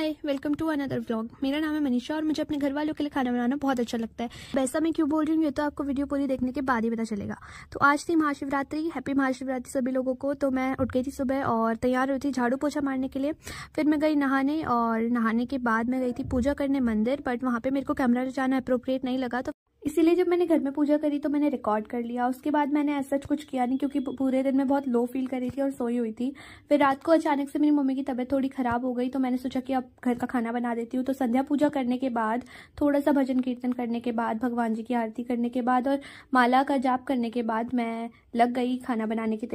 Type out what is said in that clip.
hi welcome to another vlog मेरा नाम है मनीषा और मुझे अपने घर वालों के लिए खाना बनाना बहुत अच्छा लगता है वैसा मैं क्यों बोल रही हूँ ये तो आपको वीडियो पूरी देखने के बाद ही पता चलेगा तो आज थी महाशिवरात्रि हैप्पी महाशिवरात्रि सभी लोगों को तो मैं उठ गई थी सुबह और तैयार हुई थी झाड़ू पोछा मारने के लिए फिर मैं गई नहाने और नहाने के बाद मैं गई थी पूजा करने मंदिर बट वहाँ पे मेरे को कैमरा ले जाना अप्रोप्रिएट नहीं लगा तो इसीलिए जब मैंने घर में पूजा करी तो मैंने रिकॉर्ड कर लिया उसके बाद मैंने ऐसा कुछ किया नहीं क्योंकि पूरे दिन मैं बहुत लो फील कर रही थी और सोई हुई थी फिर रात को अचानक से मेरी मम्मी की तबीयत थोड़ी ख़राब हो गई तो मैंने सोचा कि अब घर का खाना बना देती हूँ तो संध्या पूजा करने के बाद थोड़ा सा भजन कीर्तन करने के बाद भगवान जी की आरती करने के बाद और माला का जाप करने के बाद मैं लग गई खाना बनाने की